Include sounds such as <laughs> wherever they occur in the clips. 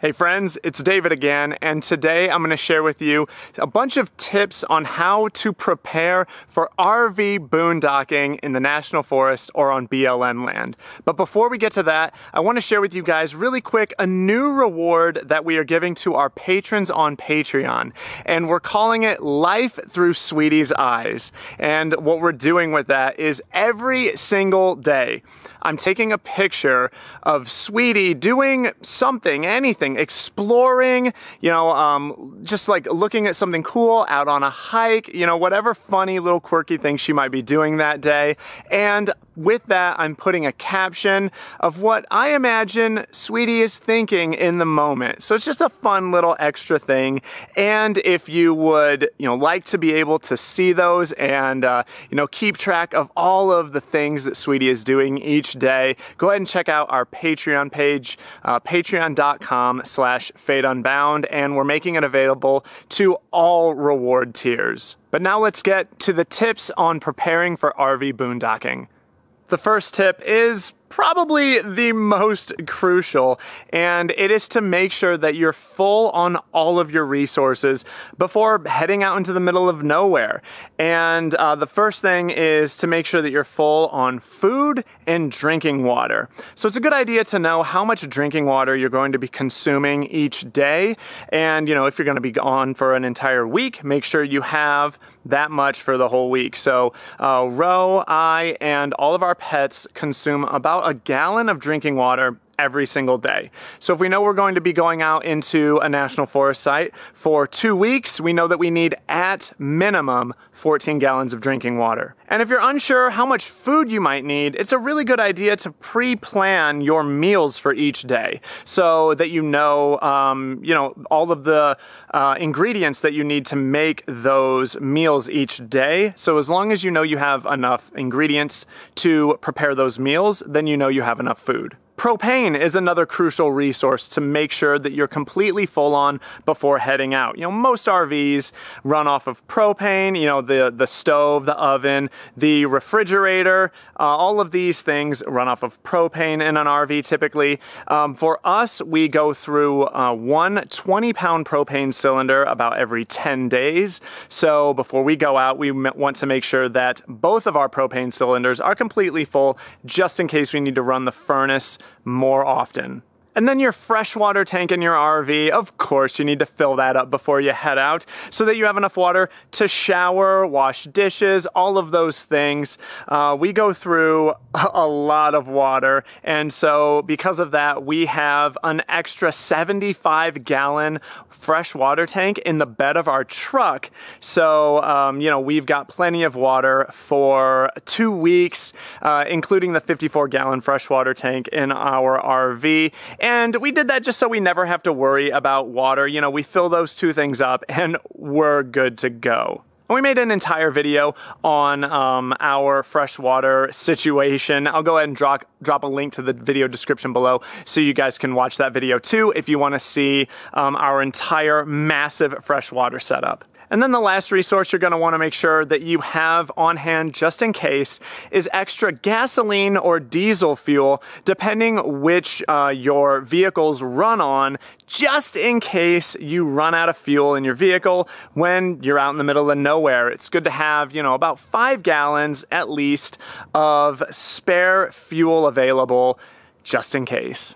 Hey friends, it's David again, and today I'm going to share with you a bunch of tips on how to prepare for RV boondocking in the national forest or on BLM land. But before we get to that, I want to share with you guys really quick a new reward that we are giving to our patrons on Patreon, and we're calling it Life Through Sweetie's Eyes. And what we're doing with that is every single day, I'm taking a picture of Sweetie doing something, anything, exploring, you know, um, just like looking at something cool out on a hike, you know, whatever funny little quirky thing she might be doing that day. And with that, I'm putting a caption of what I imagine Sweetie is thinking in the moment. So it's just a fun little extra thing. And if you would, you know, like to be able to see those and, uh, you know, keep track of all of the things that Sweetie is doing each day, go ahead and check out our Patreon page, uh, patreon.com slash fadeunbound. And we're making it available to all reward tiers. But now let's get to the tips on preparing for RV boondocking. The first tip is probably the most crucial, and it is to make sure that you're full on all of your resources before heading out into the middle of nowhere. And uh, the first thing is to make sure that you're full on food and drinking water. So it's a good idea to know how much drinking water you're going to be consuming each day. And, you know, if you're going to be gone for an entire week, make sure you have that much for the whole week. So, uh, Roe, I, and all of our pets consume about about a gallon of drinking water every single day. So if we know we're going to be going out into a national forest site for two weeks, we know that we need at minimum 14 gallons of drinking water. And if you're unsure how much food you might need, it's a really good idea to pre-plan your meals for each day so that you know, um, you know, all of the uh, ingredients that you need to make those meals each day. So as long as you know you have enough ingredients to prepare those meals, then you know you have enough food. Propane is another crucial resource to make sure that you're completely full on before heading out. You know, most RVs run off of propane, you know, the, the stove, the oven, the refrigerator, uh, all of these things run off of propane in an RV typically. Um, for us, we go through uh, one 20 pound propane cylinder about every 10 days. So before we go out, we want to make sure that both of our propane cylinders are completely full just in case we need to run the furnace more often and then your freshwater tank in your RV, of course you need to fill that up before you head out so that you have enough water to shower, wash dishes, all of those things. Uh, we go through <laughs> a lot of water and so because of that we have an extra 75 gallon freshwater tank in the bed of our truck. So, um, you know, we've got plenty of water for two weeks, uh, including the 54 gallon freshwater tank in our RV and we did that just so we never have to worry about water. You know, we fill those two things up and we're good to go. And we made an entire video on um, our freshwater situation. I'll go ahead and drop, drop a link to the video description below so you guys can watch that video too if you wanna see um, our entire massive freshwater setup. And then the last resource you're going to want to make sure that you have on hand just in case is extra gasoline or diesel fuel, depending which uh, your vehicles run on, just in case you run out of fuel in your vehicle when you're out in the middle of nowhere. It's good to have, you know, about five gallons at least of spare fuel available just in case.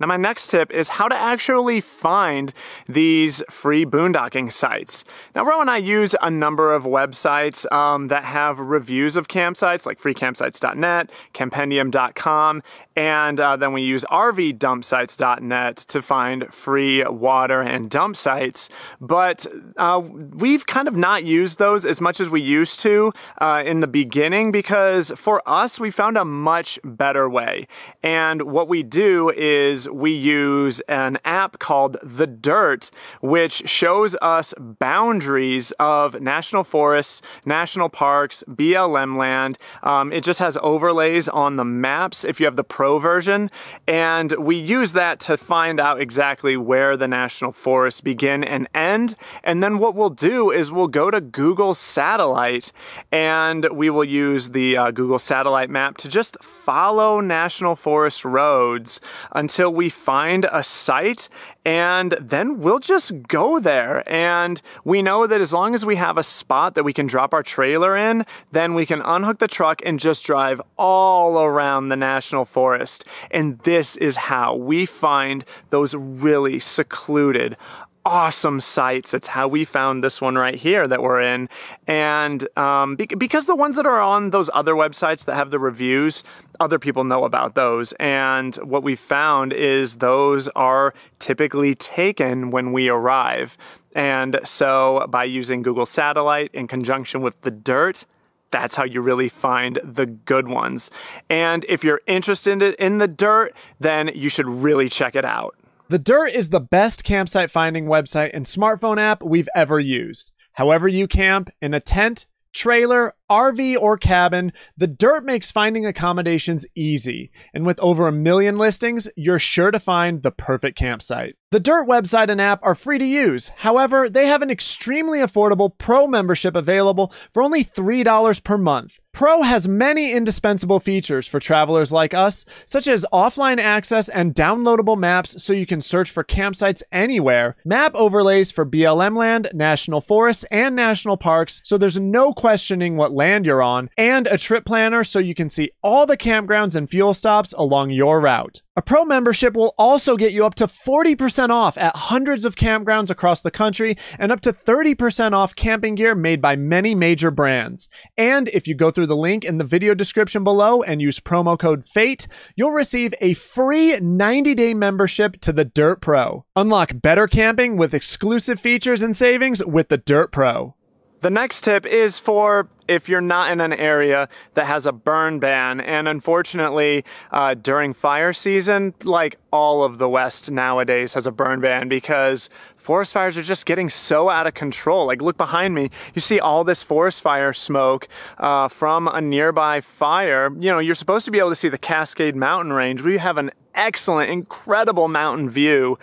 Now my next tip is how to actually find these free boondocking sites. Now Row and I use a number of websites um, that have reviews of campsites like freecampsites.net, compendium.com, and uh, then we use rvdumpsites.net to find free water and dump sites. But uh, we've kind of not used those as much as we used to uh, in the beginning because for us, we found a much better way. And what we do is we use an app called The Dirt, which shows us boundaries of national forests, national parks, BLM land. Um, it just has overlays on the maps if you have the pro version. And we use that to find out exactly where the national forests begin and end. And then what we'll do is we'll go to Google Satellite and we will use the uh, Google Satellite map to just follow national forest roads until we we find a site and then we'll just go there. And we know that as long as we have a spot that we can drop our trailer in, then we can unhook the truck and just drive all around the national forest. And this is how we find those really secluded awesome sites. It's how we found this one right here that we're in. And um, be because the ones that are on those other websites that have the reviews, other people know about those. And what we found is those are typically taken when we arrive. And so by using Google Satellite in conjunction with the dirt, that's how you really find the good ones. And if you're interested in the dirt, then you should really check it out. The Dirt is the best campsite finding website and smartphone app we've ever used. However, you camp in a tent, trailer, RV, or cabin, The Dirt makes finding accommodations easy. And with over a million listings, you're sure to find the perfect campsite. The Dirt website and app are free to use. However, they have an extremely affordable pro membership available for only $3 per month. Pro has many indispensable features for travelers like us, such as offline access and downloadable maps so you can search for campsites anywhere, map overlays for BLM land, national forests, and national parks so there's no questioning what land you're on, and a trip planner so you can see all the campgrounds and fuel stops along your route. A pro membership will also get you up to 40% off at hundreds of campgrounds across the country and up to 30% off camping gear made by many major brands. And if you go through the link in the video description below and use promo code FATE, you'll receive a free 90 day membership to the Dirt Pro. Unlock better camping with exclusive features and savings with the Dirt Pro. The next tip is for if you're not in an area that has a burn ban. And unfortunately, uh, during fire season, like all of the West nowadays has a burn ban because forest fires are just getting so out of control. Like, look behind me, you see all this forest fire smoke uh, from a nearby fire. You know, you're supposed to be able to see the Cascade Mountain Range. We have an excellent, incredible mountain view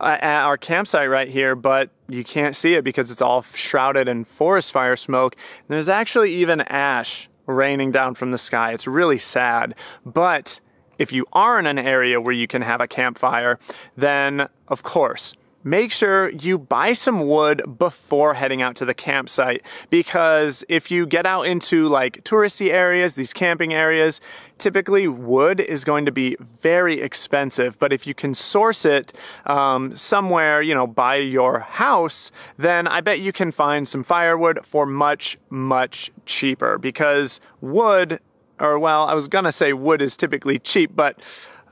uh, at our campsite right here, but you can't see it because it's all shrouded in forest fire smoke. And there's actually even ash raining down from the sky. It's really sad. But if you are in an area where you can have a campfire, then of course make sure you buy some wood before heading out to the campsite because if you get out into like touristy areas, these camping areas, typically wood is going to be very expensive. But if you can source it um, somewhere, you know, by your house, then I bet you can find some firewood for much, much cheaper because wood, or well, I was gonna say wood is typically cheap, but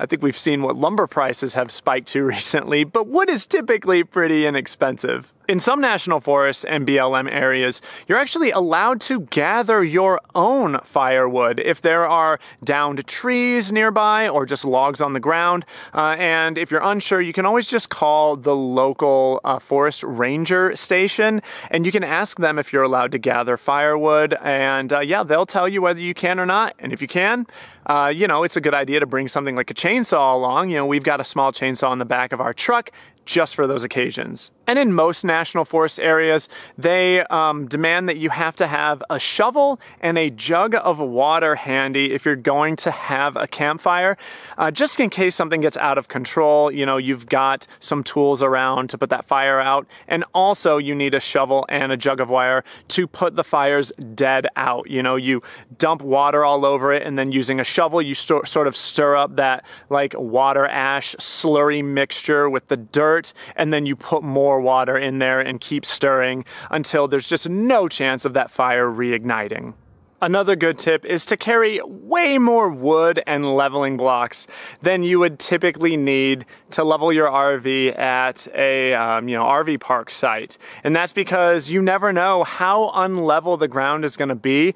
I think we've seen what lumber prices have spiked to <laughs> recently, but wood is typically pretty inexpensive. In some national forests and BLM areas, you're actually allowed to gather your own firewood if there are downed trees nearby or just logs on the ground. Uh, and if you're unsure, you can always just call the local uh, forest ranger station and you can ask them if you're allowed to gather firewood. And uh, yeah, they'll tell you whether you can or not. And if you can, uh, you know, it's a good idea to bring something like a chainsaw along. You know, we've got a small chainsaw in the back of our truck just for those occasions. And in most national forest areas, they um, demand that you have to have a shovel and a jug of water handy if you're going to have a campfire, uh, just in case something gets out of control. You know, you've got some tools around to put that fire out, and also you need a shovel and a jug of water to put the fires dead out. You know, you dump water all over it, and then using a shovel, you sort of stir up that like water ash slurry mixture with the dirt and then you put more water in there and keep stirring until there's just no chance of that fire reigniting. Another good tip is to carry way more wood and leveling blocks than you would typically need to level your RV at a um, you know RV park site, and that's because you never know how unlevel the ground is going to be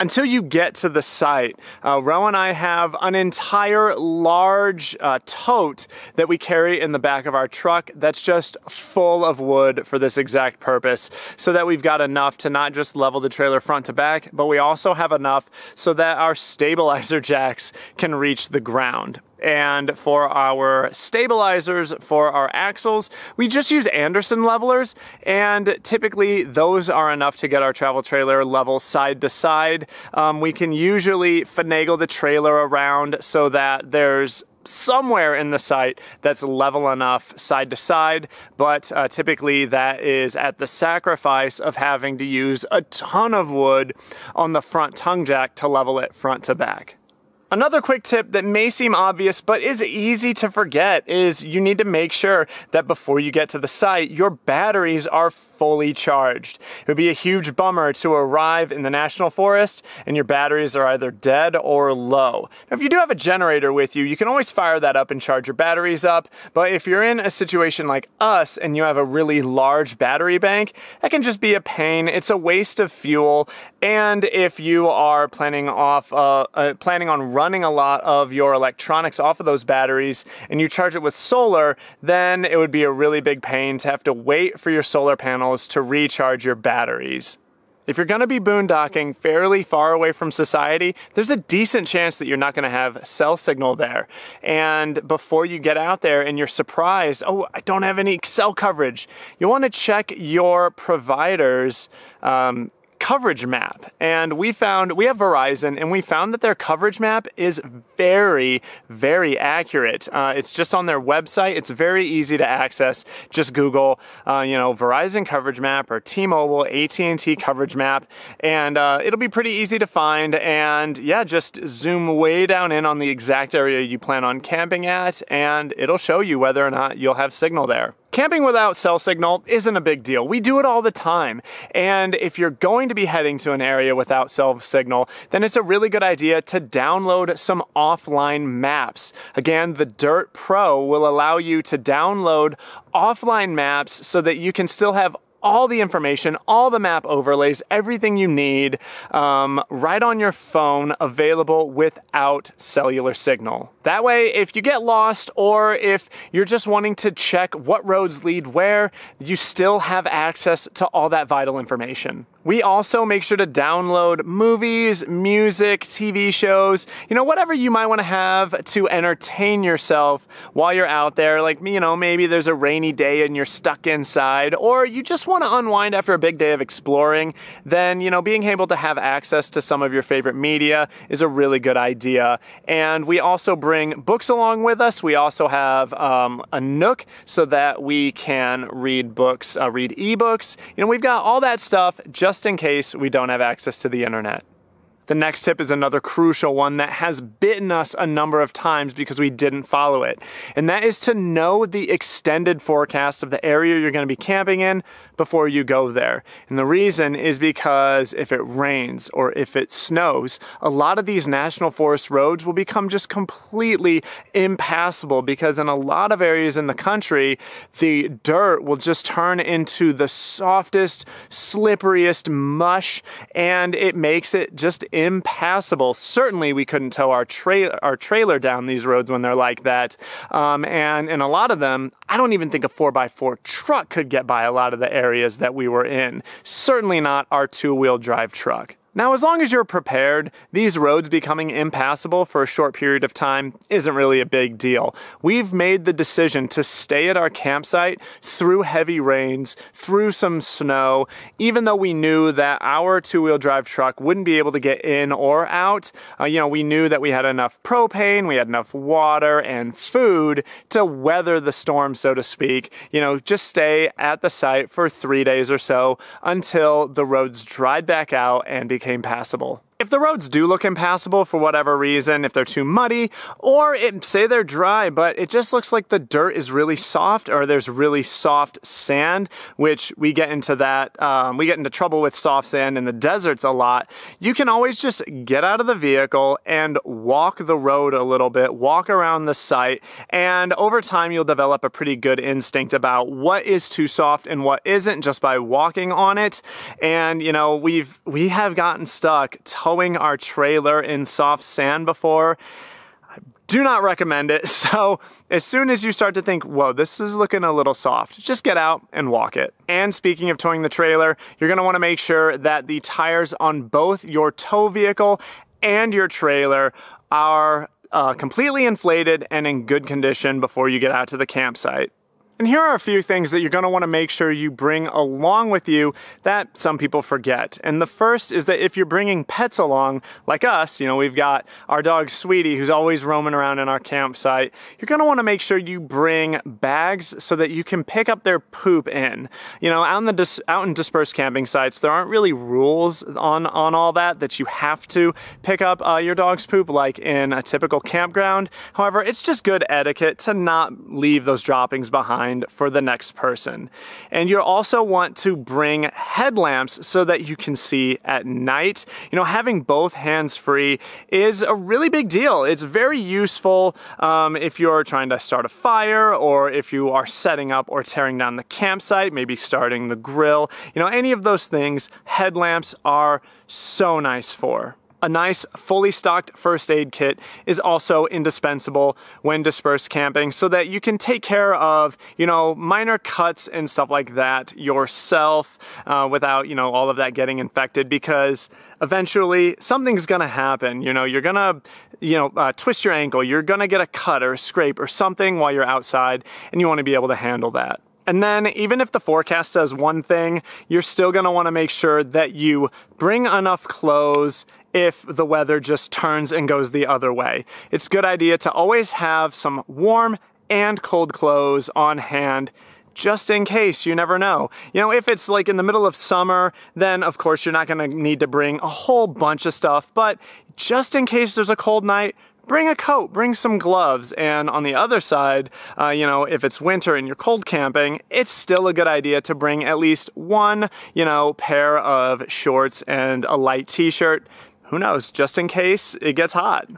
until you get to the site, uh, Row and I have an entire large uh, tote that we carry in the back of our truck that's just full of wood for this exact purpose so that we've got enough to not just level the trailer front to back, but we also have enough so that our stabilizer jacks can reach the ground and for our stabilizers for our axles, we just use Anderson levelers, and typically those are enough to get our travel trailer level side to side. Um, we can usually finagle the trailer around so that there's somewhere in the site that's level enough side to side, but uh, typically that is at the sacrifice of having to use a ton of wood on the front tongue jack to level it front to back. Another quick tip that may seem obvious but is easy to forget is you need to make sure that before you get to the site, your batteries are fully charged. It would be a huge bummer to arrive in the national forest and your batteries are either dead or low. Now, if you do have a generator with you, you can always fire that up and charge your batteries up, but if you're in a situation like us and you have a really large battery bank, that can just be a pain. It's a waste of fuel, and if you are planning off uh, uh, planning on running a lot of your electronics off of those batteries and you charge it with solar, then it would be a really big pain to have to wait for your solar panels to recharge your batteries. If you're gonna be boondocking fairly far away from society, there's a decent chance that you're not gonna have cell signal there. And before you get out there and you're surprised, oh, I don't have any cell coverage, you wanna check your provider's um, coverage map. And we found, we have Verizon, and we found that their coverage map is very, very accurate. Uh, it's just on their website. It's very easy to access. Just Google, uh, you know, Verizon coverage map or T-Mobile AT&T coverage map, and uh, it'll be pretty easy to find. And yeah, just zoom way down in on the exact area you plan on camping at, and it'll show you whether or not you'll have signal there. Camping without cell signal isn't a big deal. We do it all the time. And if you're going to be heading to an area without cell signal, then it's a really good idea to download some offline maps. Again, the Dirt Pro will allow you to download offline maps so that you can still have all the information, all the map overlays, everything you need um, right on your phone available without cellular signal. That way, if you get lost or if you're just wanting to check what roads lead where, you still have access to all that vital information. We also make sure to download movies, music, TV shows, you know, whatever you might want to have to entertain yourself while you're out there. Like, you know, maybe there's a rainy day and you're stuck inside, or you just want to unwind after a big day of exploring. Then, you know, being able to have access to some of your favorite media is a really good idea. And we also bring bring books along with us. We also have um, a Nook so that we can read books, uh, read ebooks. You know, we've got all that stuff just in case we don't have access to the internet. The next tip is another crucial one that has bitten us a number of times because we didn't follow it. And that is to know the extended forecast of the area you're gonna be camping in before you go there. And the reason is because if it rains or if it snows, a lot of these national forest roads will become just completely impassable because in a lot of areas in the country, the dirt will just turn into the softest, slipperiest mush and it makes it just impassable. Certainly, we couldn't tow our, tra- our trailer down these roads when they're like that. Um, and in a lot of them, I don't even think a 4x4 truck could get by a lot of the areas that we were in. Certainly not our two wheel drive truck. Now, as long as you're prepared, these roads becoming impassable for a short period of time isn't really a big deal. We've made the decision to stay at our campsite through heavy rains, through some snow, even though we knew that our two wheel drive truck wouldn't be able to get in or out. Uh, you know, we knew that we had enough propane, we had enough water and food to weather the storm, so to speak. You know, just stay at the site for three days or so until the roads dried back out and became became passable. If the roads do look impassable for whatever reason, if they're too muddy, or it, say they're dry, but it just looks like the dirt is really soft or there's really soft sand, which we get into that, um, we get into trouble with soft sand in the deserts a lot, you can always just get out of the vehicle and walk the road a little bit, walk around the site, and over time you'll develop a pretty good instinct about what is too soft and what isn't just by walking on it. And, you know, we've, we have gotten stuck towing our trailer in soft sand before. I do not recommend it. <laughs> So as soon as you start to think, whoa, this is looking a little soft, just get out and walk it. And speaking of towing the trailer, you're gonna wanna make sure that the tires on both your tow vehicle and your trailer are uh, completely inflated and in good condition before you get out to the campsite. And here are a few things that you're gonna to want to make sure you bring along with you that some people forget. And the first is that if you're bringing pets along, like us, you know, we've got our dog Sweetie who's always roaming around in our campsite, you're gonna to want to make sure you bring bags so that you can pick up their poop in. You know, out in, the out in dispersed camping sites, there aren't really rules on, on all that, that you have to pick up uh, your dog's poop like in a typical campground. However, it's just good etiquette to not leave those droppings behind mind for the next person. And you'll also want to bring headlamps so that you can see at night. You know, having both hands free is a really big deal. It's very useful um, if you're trying to start a fire or if you are setting up or tearing down the campsite, maybe starting the grill. You know, any of those things, headlamps are so nice for. A nice fully stocked first aid kit is also indispensable when dispersed camping so that you can take care of, you know, minor cuts and stuff like that yourself uh, without, you know, all of that getting infected because eventually something's gonna happen. You know, you're gonna, you know, uh, twist your ankle, you're gonna get a cut or a scrape or something while you're outside and you wanna be able to handle that. And then even if the forecast says one thing, you're still gonna wanna make sure that you bring enough clothes if the weather just turns and goes the other way. It's a good idea to always have some warm and cold clothes on hand just in case, you never know. You know, if it's like in the middle of summer, then of course you're not gonna need to bring a whole bunch of stuff, but just in case there's a cold night, bring a coat, bring some gloves. And on the other side, uh, you know, if it's winter and you're cold camping, it's still a good idea to bring at least one, you know, pair of shorts and a light t-shirt who knows, just in case it gets hot.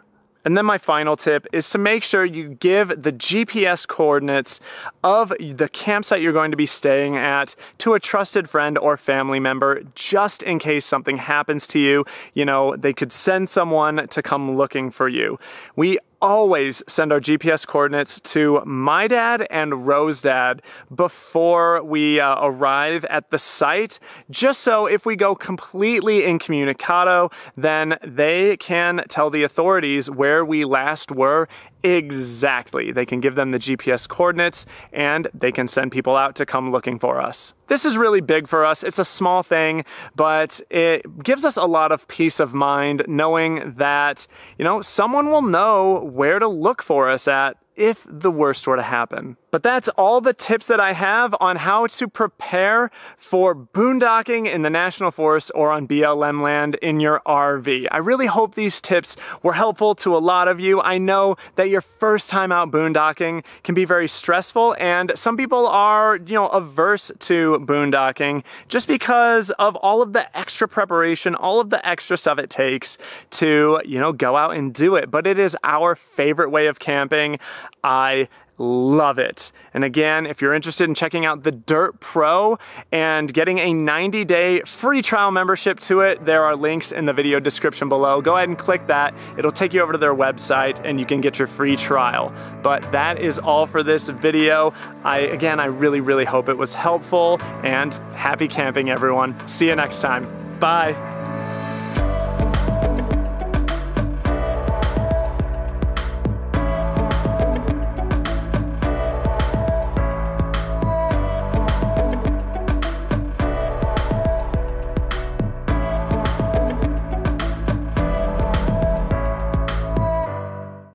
And then my final tip is to make sure you give the GPS coordinates of the campsite you're going to be staying at to a trusted friend or family member just in case something happens to you. You know, they could send someone to come looking for you. We always send our GPS coordinates to my dad and Rose dad before we uh, arrive at the site, just so if we go completely incommunicado, then they can tell the authorities where we last were Exactly. They can give them the GPS coordinates and they can send people out to come looking for us. This is really big for us. It's a small thing, but it gives us a lot of peace of mind knowing that, you know, someone will know where to look for us at if the worst were to happen. But that's all the tips that I have on how to prepare for boondocking in the national forest or on BLM land in your RV. I really hope these tips were helpful to a lot of you. I know that your first time out boondocking can be very stressful and some people are, you know, averse to boondocking just because of all of the extra preparation, all of the extra stuff it takes to, you know, go out and do it. But it is our favorite way of camping. I love it. And again, if you're interested in checking out the Dirt Pro and getting a 90 day free trial membership to it, there are links in the video description below. Go ahead and click that. It'll take you over to their website and you can get your free trial. But that is all for this video. I, again, I really, really hope it was helpful and happy camping everyone. See you next time. Bye.